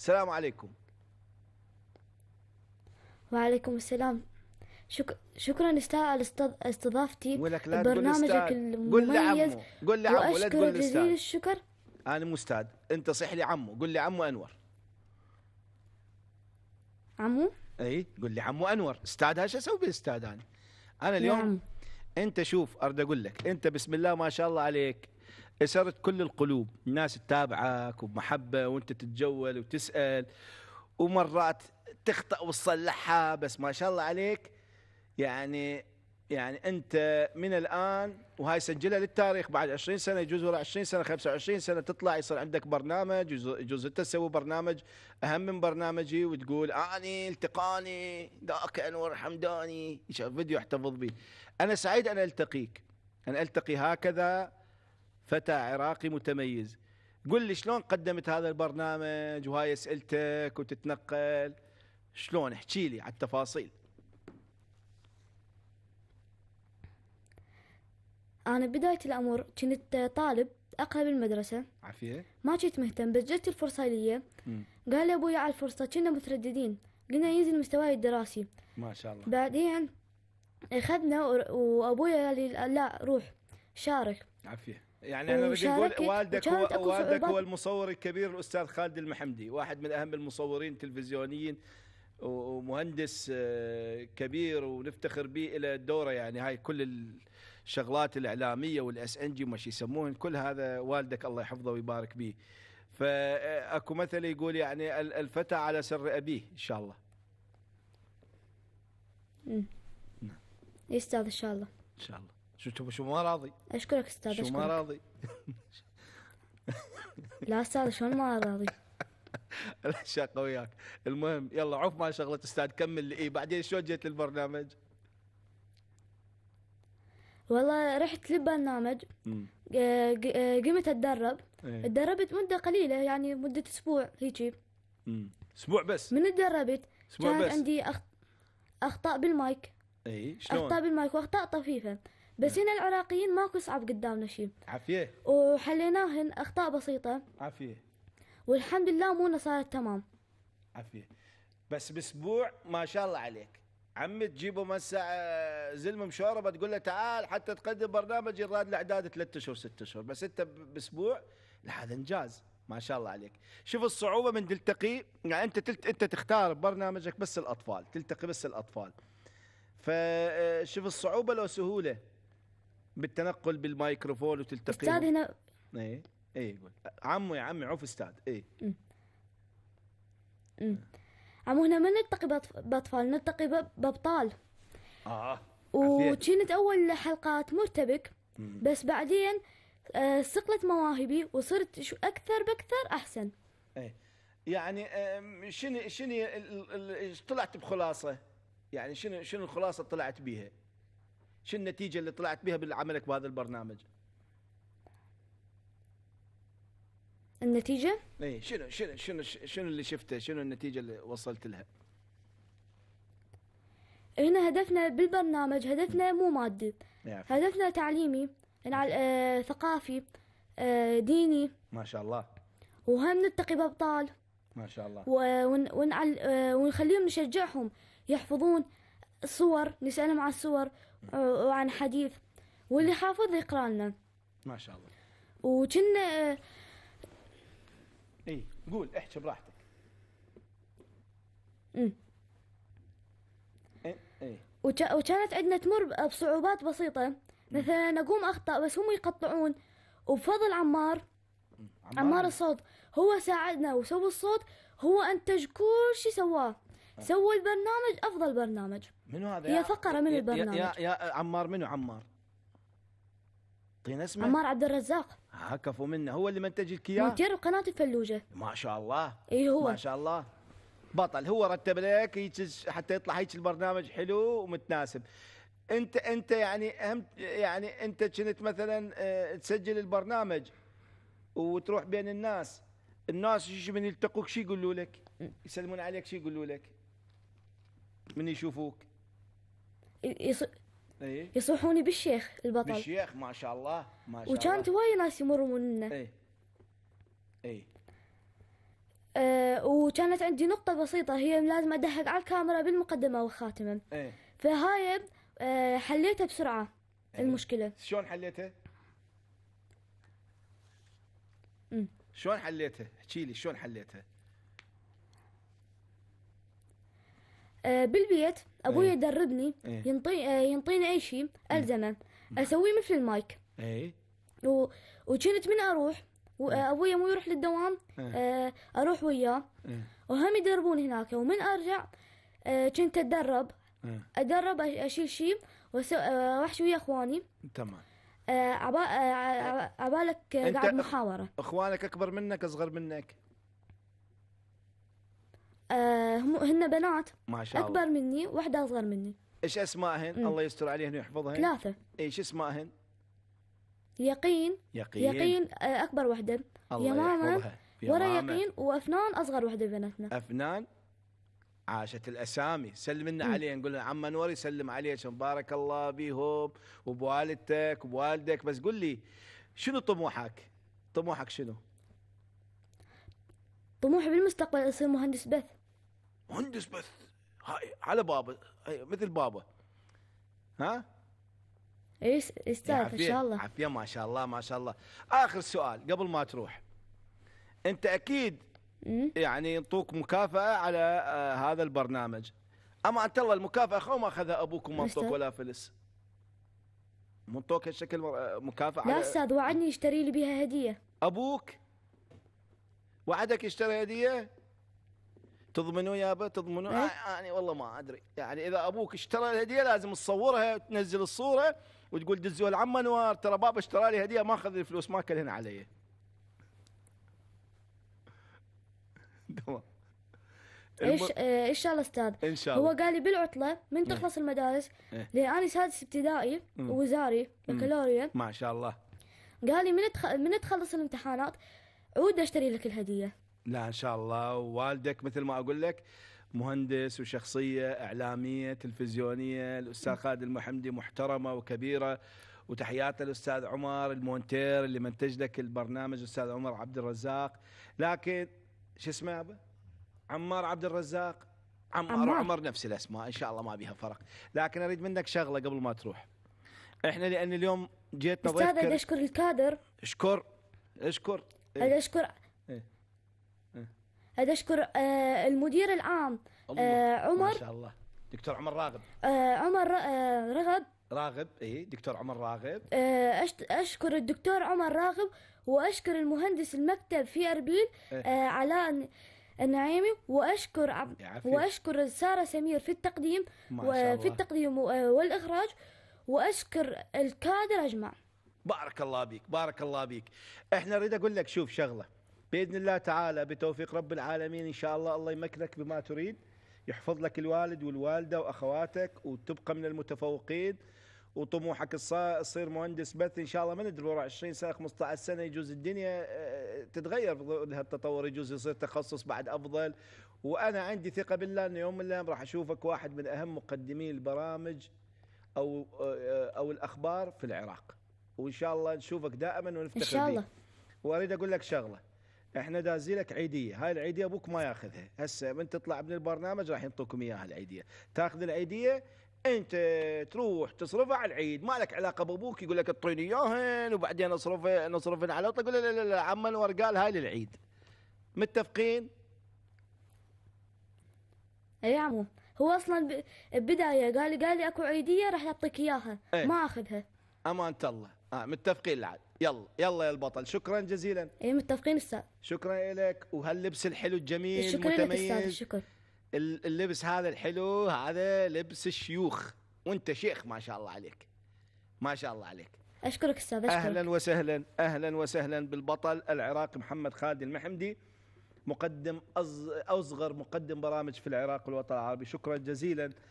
السلام عليكم وعليكم السلام شك... شكرا استاذ على استضافتي برنامجك المميز قول لي عمو لا تقول جزيل الشكر انا مو استاذ انت صح لي عمو قول لي عمو انور عمو اي قول لي عمو انور استاذ ايش اسوي بالاستاذ انا انا اليوم نعم. انت شوف ارد اقول لك انت بسم الله ما شاء الله عليك إثارة كل القلوب الناس تتابعك ومحبة وأنت تتجول وتسأل ومرات تخطأ وتصلحها بس ما شاء الله عليك يعني يعني انت من الان وهاي سجلها للتاريخ بعد 20 سنه يجوز ورا 20 سنه 25 سنه تطلع يصير عندك برنامج يجوز انت تسوي برنامج اهم من برنامجي وتقول اني التقاني ذاك انور حمداني فيديو احتفظ به انا سعيد ان التقيك ان التقي هكذا فتى عراقي متميز قل لي شلون قدمت هذا البرنامج وهاي اسئلتك وتتنقل شلون احكي لي على التفاصيل أنا بداية الأمر كنت طالب أقرب المدرسة عافية ما كنت مهتم بس جت الفرصة لي قال لي أبوي على الفرصة كنا مترددين قلنا ينزل مستواي الدراسي ما شاء الله بعدين أخذنا وأبوي قال لي لا روح شارك عافية يعني انا بدي اقول والدك هو والدك هو المصور الكبير الاستاذ خالد المحمدي واحد من اهم المصورين التلفزيونيين ومهندس آه، كبير ونفتخر به الى دوره يعني هاي كل الشغلات الاعلاميه والاس ان جي وما يسمون كل هذا والدك الله يحفظه ويبارك به فاكو مثل يقول يعني الفتى على سر ابيه ان شاء الله امم نعم. يستاهل ان شاء الله ان شاء الله شو شو شو ما راضي اشكرك استاذ شو ما راضي لا استاذ شلون ما راضي الاشياء وياك المهم يلا عوف ما شغله استاذ كمل لي إيه بعدين شلون جيت للبرنامج والله رحت للبرنامج آه، آه، قمت اتدرب إيه. تدربت مده قليله يعني مده اسبوع هيجي اسبوع بس من تدربت كان عندي اخطاء بالمايك اي شلون اخطاء بالمايك واخطاء طفيفه بس هنا العراقيين ماكو صعب قدامنا شيء عافيه وحليناهن اخطاء بسيطه عافيه والحمد لله امورنا صارت تمام عافيه بس باسبوع ما شاء الله عليك عمي تجيبه مسا زلمه مشوربه تقول له تعال حتى تقدم برنامج الراد الاعداد ثلاث اشهر ست اشهر بس انت باسبوع هذا انجاز ما شاء الله عليك شوف الصعوبه من تلتقي يعني انت تلت انت تختار برنامجك بس الاطفال تلتقي بس الاطفال فشوف آه، الصعوبه لو سهوله بالتنقل بالمايكروفون وتلتقي استاذ هنا ايه ايه قول عمو يا عمي عوف استاذ ايه امم عمو هنا ما نلتقي باطفال نلتقي بابطال اه وكانت اول حلقات مرتبك بس بعدين آه، صقلت مواهبي وصرت شو اكثر باكثر احسن ايه يعني شنو شنو طلعت بخلاصه يعني شنو شنو الخلاصه طلعت بيها شو النتيجة اللي طلعت بها بعملك بهذا البرنامج النتيجة؟ اي شنو شنو شنو شنو اللي شفته؟ شنو النتيجة اللي وصلت لها؟ هنا هدفنا بالبرنامج هدفنا مو مادي هدفنا تعليمي آه، ثقافي آه، ديني ما شاء الله وهم نلتقي بأبطال ما شاء الله ونعل... آه، ونخليهم نشجعهم يحفظون صور نسألهم على الصور وعن حديث واللي نعم. حافظ يقرأ لنا ما شاء الله وكنا اي قول احكي براحتك إيه؟ اي وكانت عندنا تمر بصعوبات بسيطة مثلا أقوم أخطأ بس هم يقطعون وبفضل عمار عمار, عمار الصوت هو ساعدنا وسوى الصوت هو أنتج كل شيء سواه آه. سووا البرنامج افضل برنامج منو هذا هي فقره من البرنامج يا, يا, يا عمار منو عمار اعطينا اسمه عمار عبد الرزاق ها كفو منه هو اللي منتج لك اياه منتج قناه الفلوجه ما شاء الله اي هو ما شاء الله بطل هو رتب لك حتى يطلع هيك البرنامج حلو ومتناسب انت انت يعني هم يعني انت كنت مثلا آه، تسجل البرنامج وتروح بين الناس الناس من يلتقوك شو يقولوا لك؟ يسلمون عليك شو يقولوا لك؟ من يشوفوك؟ يص... ايه يصوحوني بالشيخ البطل بالشيخ ما شاء الله ما شاء الله وكانت وايد ناس يمرون منه اي اي أه وكانت عندي نقطة بسيطة هي لازم أدهق على الكاميرا بالمقدمة والخاتمة ايه فهاي أه حليتها بسرعة أيه. المشكلة شلون حليتها؟ شلون حليتها؟ احكي لي شلون حليتها؟ آه، بالبيت ابوي إيه. يدربني إيه. ينطي آه، ينطيني اي شيء الزمه إيه. اسويه مثل المايك اي و... وكنت من اروح وابوي مو يروح للدوام آه، اروح وياه وهم يدربون هناك ومن ارجع كنت اتدرب ادرب اشيل شيء واحشي ويا اخواني تمام عبالك قاعد محاوره اخوانك اكبر منك اصغر منك آه هم هن بنات ما شاء الله اكبر مني وحده اصغر مني ايش اسمائهن؟ الله يستر عليهن ويحفظهن ثلاثه ايش اسمائهن؟ يقين يقين, يقين آه اكبر وحده الله يماما ورا يقين وافنان اصغر وحده بناتنا افنان عاشت الاسامي سلم لنا عليه نقول له عم نور يسلم عليك بارك الله بيهم وبوالدتك وبوالدك بس قل لي شنو طموحك؟ طموحك شنو؟ طموحي بالمستقبل اصير مهندس بث مهندس بث على بابا مثل بابا ها ايش استاذ ان شاء الله عافيه ما شاء الله ما شاء الله اخر سؤال قبل ما تروح انت اكيد يعني ينطوك مكافاه على آه هذا البرنامج اما انت الله المكافاه خو ما اخذها ابوك وما انطوك ولا فلس منطوك هالشكل آه، مكافاه لا استاذ وعدني يشتري لي بها هديه ابوك وعدك يشتري هديه تضمنوا يابا تضمنوا إيه؟ آه يعني والله ما ادري يعني اذا ابوك اشترى الهديه لازم تصورها وتنزل الصوره وتقول دزوا العم نوار ترى بابا اشترى لي هديه ما اخذ الفلوس ما كلهن علي ايش ان شاء الله استاذ ان شاء الله هو قال لي بالعطله من إيه. تخلص إيه؟ المدارس إيه؟ لاني سادس ابتدائي ووزاري بكالوريا ما شاء الله قال لي من تخ... من تخلص الامتحانات عود اشتري لك الهديه لا ان شاء الله والدك مثل ما اقول لك مهندس وشخصيه اعلاميه تلفزيونيه الاستاذ خالد المحمدي محترمه وكبيره وتحياتنا للاستاذ عمر المونتير اللي منتج لك البرنامج الاستاذ عمر عبد الرزاق لكن شو اسمه ابا عمار عبد الرزاق عمار عمار, نفس الاسماء ان شاء الله ما بيها فرق لكن اريد منك شغله قبل ما تروح احنا لان اليوم جيتنا ضيف استاذ اشكر الكادر اشكر اشكر اشكر إيه؟ هذا أه، اشكر أه، المدير العام عمر أه، ما شاء الله دكتور عمر راغب عمر رغب راغب اي دكتور عمر راغب اشكر الدكتور عمر راغب واشكر المهندس المكتب في اربيل إيه. علاء النعيمي واشكر عب... واشكر ساره سمير في التقديم وفي التقديم والاخراج واشكر الكادر اجمع بارك الله بيك بارك الله بيك احنا نريد اقول لك شوف شغله باذن الله تعالى بتوفيق رب العالمين ان شاء الله الله يمكنك بما تريد يحفظ لك الوالد والوالده واخواتك وتبقى من المتفوقين وطموحك تصير مهندس بث ان شاء الله ما ندري ورا 20 سنه 15 سنه يجوز الدنيا آه، تتغير التطور هالتطور يجوز يصير تخصص بعد افضل وانا عندي ثقه بالله انه يوم من الايام راح اشوفك واحد من اهم مقدمي البرامج او آه، آه، او الاخبار في العراق وان شاء الله نشوفك دائما ونفتخر ان شاء الله واريد اقول لك شغله احنا دازيلك عيديه هاي العيديه ابوك ما ياخذها هسه من تطلع من البرنامج راح ينطوكم اياها العيديه تاخذ العيديه انت تروح تصرفها على العيد ما لك علاقه بابوك يقول لك اعطيني اياهن وبعدين اصرفها نصرفن على يقول لا لا لا عما الورقال هاي للعيد متفقين اي عمو هو اصلا بدايه قال قال لي اكو عيديه راح يعطيك اياها ايه؟ ما اخذها امانه الله آه متفقين لعد يلا يلا يا البطل شكرا جزيلا ايه متفقين استاذ شكرا لك وهاللبس الحلو الجميل شكرا لك استاذ شكرا اللبس هذا الحلو هذا لبس الشيوخ وانت شيخ ما شاء الله عليك ما شاء الله عليك اشكرك استاذ أشكرك. اهلا وسهلا اهلا وسهلا بالبطل العراقي محمد خالد المحمدي مقدم اصغر مقدم برامج في العراق والوطن العربي شكرا جزيلا